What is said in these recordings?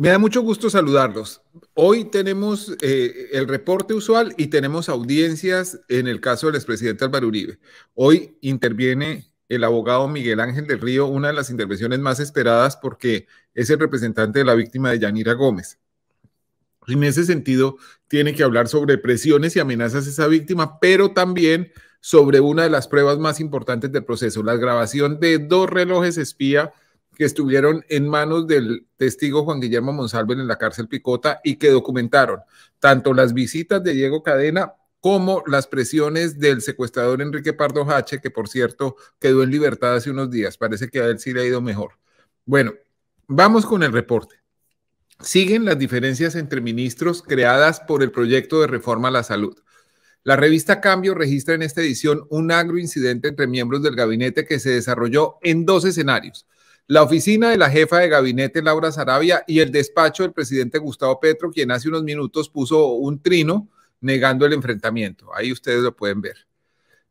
Me da mucho gusto saludarlos. Hoy tenemos eh, el reporte usual y tenemos audiencias en el caso del expresidente Álvaro Uribe. Hoy interviene el abogado Miguel Ángel del Río, una de las intervenciones más esperadas porque es el representante de la víctima de Yanira Gómez. En ese sentido, tiene que hablar sobre presiones y amenazas a esa víctima, pero también sobre una de las pruebas más importantes del proceso, la grabación de dos relojes espía que estuvieron en manos del testigo Juan Guillermo Monsalve en la cárcel Picota y que documentaron tanto las visitas de Diego Cadena como las presiones del secuestrador Enrique Pardo Hache, que por cierto quedó en libertad hace unos días. Parece que a él sí le ha ido mejor. Bueno, vamos con el reporte. Siguen las diferencias entre ministros creadas por el proyecto de reforma a la salud. La revista Cambio registra en esta edición un agro incidente entre miembros del gabinete que se desarrolló en dos escenarios la oficina de la jefa de gabinete Laura Sarabia y el despacho del presidente Gustavo Petro, quien hace unos minutos puso un trino negando el enfrentamiento. Ahí ustedes lo pueden ver.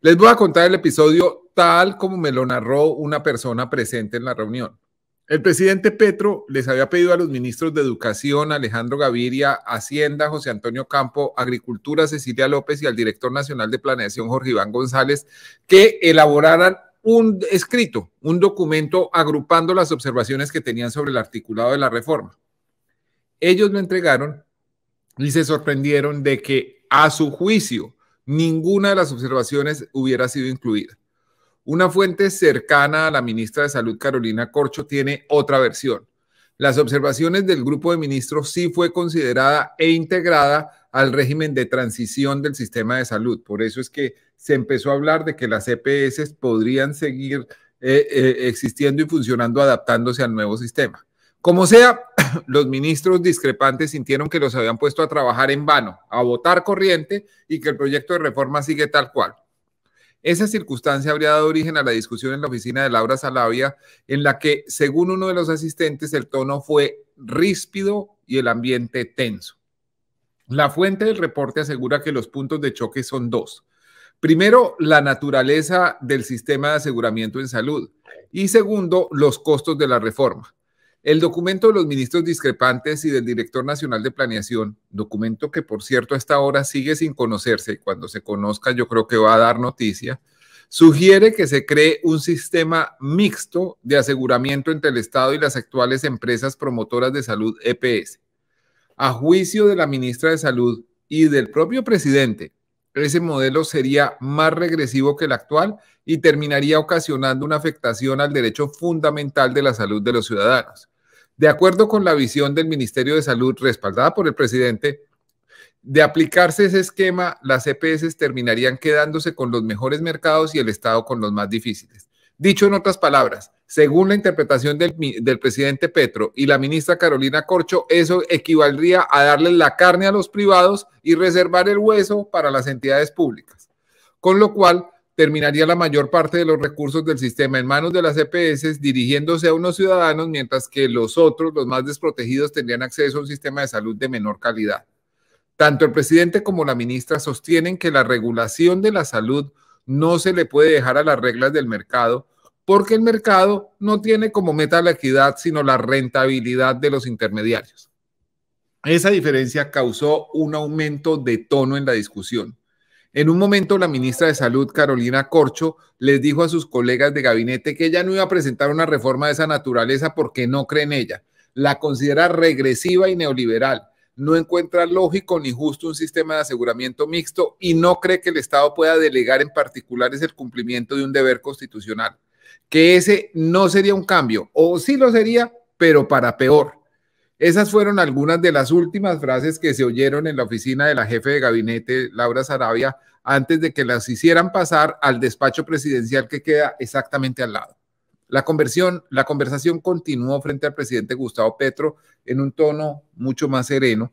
Les voy a contar el episodio tal como me lo narró una persona presente en la reunión. El presidente Petro les había pedido a los ministros de Educación, Alejandro Gaviria, Hacienda, José Antonio Campo, Agricultura, Cecilia López y al director nacional de Planeación, Jorge Iván González, que elaboraran un escrito, un documento agrupando las observaciones que tenían sobre el articulado de la reforma. Ellos lo entregaron y se sorprendieron de que a su juicio ninguna de las observaciones hubiera sido incluida. Una fuente cercana a la ministra de Salud, Carolina Corcho, tiene otra versión. Las observaciones del grupo de ministros sí fue considerada e integrada al régimen de transición del sistema de salud. Por eso es que se empezó a hablar de que las EPS podrían seguir eh, eh, existiendo y funcionando adaptándose al nuevo sistema. Como sea, los ministros discrepantes sintieron que los habían puesto a trabajar en vano, a votar corriente y que el proyecto de reforma sigue tal cual. Esa circunstancia habría dado origen a la discusión en la oficina de Laura Salavia, en la que, según uno de los asistentes, el tono fue ríspido y el ambiente tenso. La fuente del reporte asegura que los puntos de choque son dos. Primero, la naturaleza del sistema de aseguramiento en salud. Y segundo, los costos de la reforma. El documento de los ministros discrepantes y del director nacional de planeación, documento que por cierto hasta ahora sigue sin conocerse y cuando se conozca yo creo que va a dar noticia, sugiere que se cree un sistema mixto de aseguramiento entre el Estado y las actuales empresas promotoras de salud EPS. A juicio de la ministra de Salud y del propio presidente, ese modelo sería más regresivo que el actual y terminaría ocasionando una afectación al derecho fundamental de la salud de los ciudadanos. De acuerdo con la visión del Ministerio de Salud respaldada por el presidente, de aplicarse ese esquema, las EPS terminarían quedándose con los mejores mercados y el Estado con los más difíciles. Dicho en otras palabras, según la interpretación del, presidente Petro y la ministra Carolina Corcho, eso equivaldría a darle la carne a los privados y reservar el hueso para las entidades públicas, con lo cual terminaría la mayor parte de los recursos del sistema en manos de las EPS dirigiéndose a unos ciudadanos, mientras que los otros, los más desprotegidos, tendrían acceso a un sistema de salud de menor calidad. Tanto el presidente como la ministra sostienen que la regulación de la salud no se le puede dejar a las reglas del mercado, porque el mercado no tiene como meta la equidad, sino la rentabilidad de los intermediarios. Esa diferencia causó un aumento de tono en la discusión. En un momento, la ministra de Salud, Carolina Corcho, les dijo a sus colegas de gabinete que ella no iba a presentar una reforma de esa naturaleza porque no cree en ella. La considera regresiva y neoliberal. No encuentra lógico ni justo un sistema de aseguramiento mixto y no cree que el Estado pueda delegar en particulares el cumplimiento de un deber constitucional que ese no sería un cambio, o sí lo sería, pero para peor. Esas fueron algunas de las últimas frases que se oyeron en la oficina de la jefe de gabinete, Laura Sarabia, antes de que las hicieran pasar al despacho presidencial que queda exactamente al lado. La, conversión, la conversación continuó frente al presidente Gustavo Petro en un tono mucho más sereno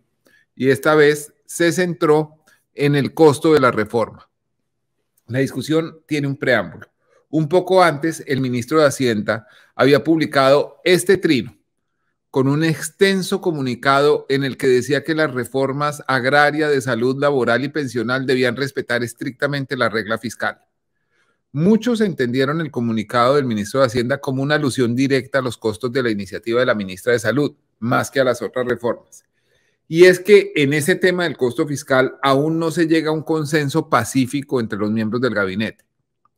y esta vez se centró en el costo de la reforma. La discusión tiene un preámbulo. Un poco antes, el ministro de Hacienda había publicado este trino con un extenso comunicado en el que decía que las reformas agraria, de salud, laboral y pensional debían respetar estrictamente la regla fiscal. Muchos entendieron el comunicado del ministro de Hacienda como una alusión directa a los costos de la iniciativa de la ministra de Salud, más que a las otras reformas. Y es que en ese tema del costo fiscal aún no se llega a un consenso pacífico entre los miembros del gabinete.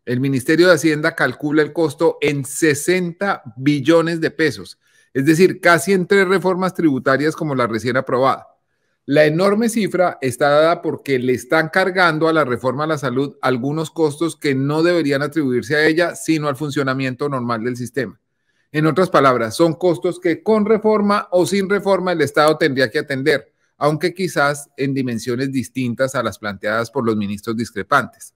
El Ministerio de Hacienda calcula el costo en 60 billones de pesos, es decir, casi en tres reformas tributarias como la recién aprobada. La enorme cifra está dada porque le están cargando a la reforma a la salud algunos costos que no deberían atribuirse a ella, sino al funcionamiento normal del sistema. En otras palabras, son costos que con reforma o sin reforma el Estado tendría que atender, aunque quizás en dimensiones distintas a las planteadas por los ministros discrepantes.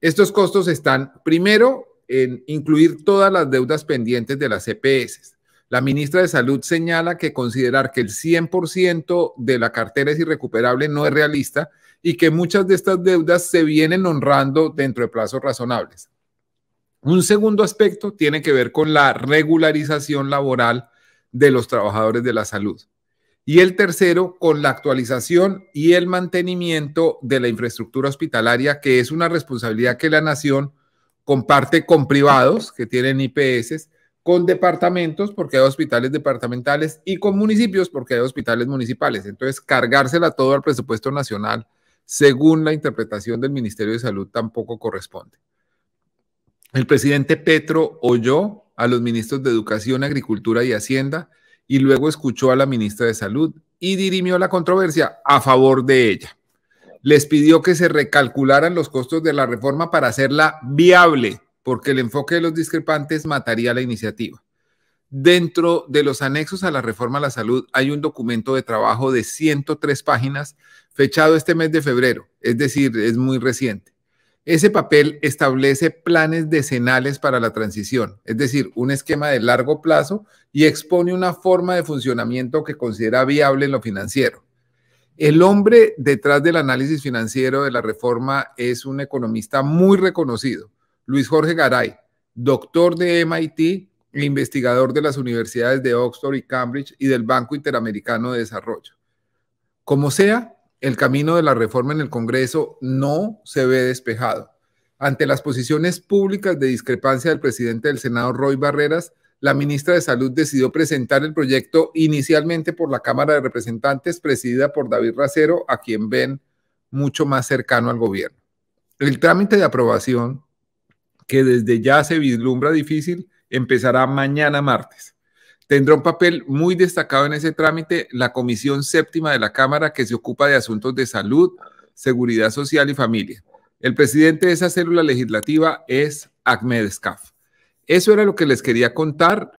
Estos costos están primero en incluir todas las deudas pendientes de las EPS. La ministra de Salud señala que considerar que el 100% de la cartera es irrecuperable no es realista y que muchas de estas deudas se vienen honrando dentro de plazos razonables. Un segundo aspecto tiene que ver con la regularización laboral de los trabajadores de la salud y el tercero con la actualización y el mantenimiento de la infraestructura hospitalaria, que es una responsabilidad que la nación comparte con privados que tienen IPS, con departamentos porque hay hospitales departamentales y con municipios porque hay hospitales municipales. Entonces, cargársela todo al presupuesto nacional, según la interpretación del Ministerio de Salud, tampoco corresponde. El presidente Petro oyó a los ministros de Educación, Agricultura y Hacienda y luego escuchó a la ministra de Salud y dirimió la controversia a favor de ella. Les pidió que se recalcularan los costos de la reforma para hacerla viable, porque el enfoque de los discrepantes mataría la iniciativa. Dentro de los anexos a la reforma a la salud hay un documento de trabajo de 103 páginas fechado este mes de febrero, es decir, es muy reciente. Ese papel establece planes decenales para la transición, es decir, un esquema de largo plazo y expone una forma de funcionamiento que considera viable en lo financiero. El hombre detrás del análisis financiero de la reforma es un economista muy reconocido, Luis Jorge Garay, doctor de MIT e investigador de las universidades de Oxford y Cambridge y del Banco Interamericano de Desarrollo. Como sea, el camino de la reforma en el Congreso no se ve despejado. Ante las posiciones públicas de discrepancia del presidente del Senado, Roy Barreras, la ministra de Salud decidió presentar el proyecto inicialmente por la Cámara de Representantes, presidida por David Racero, a quien ven mucho más cercano al gobierno. El trámite de aprobación, que desde ya se vislumbra difícil, empezará mañana martes. Tendrá un papel muy destacado en ese trámite la Comisión Séptima de la Cámara que se ocupa de asuntos de salud, seguridad social y familia. El presidente de esa célula legislativa es Ahmed Skaf. Eso era lo que les quería contar.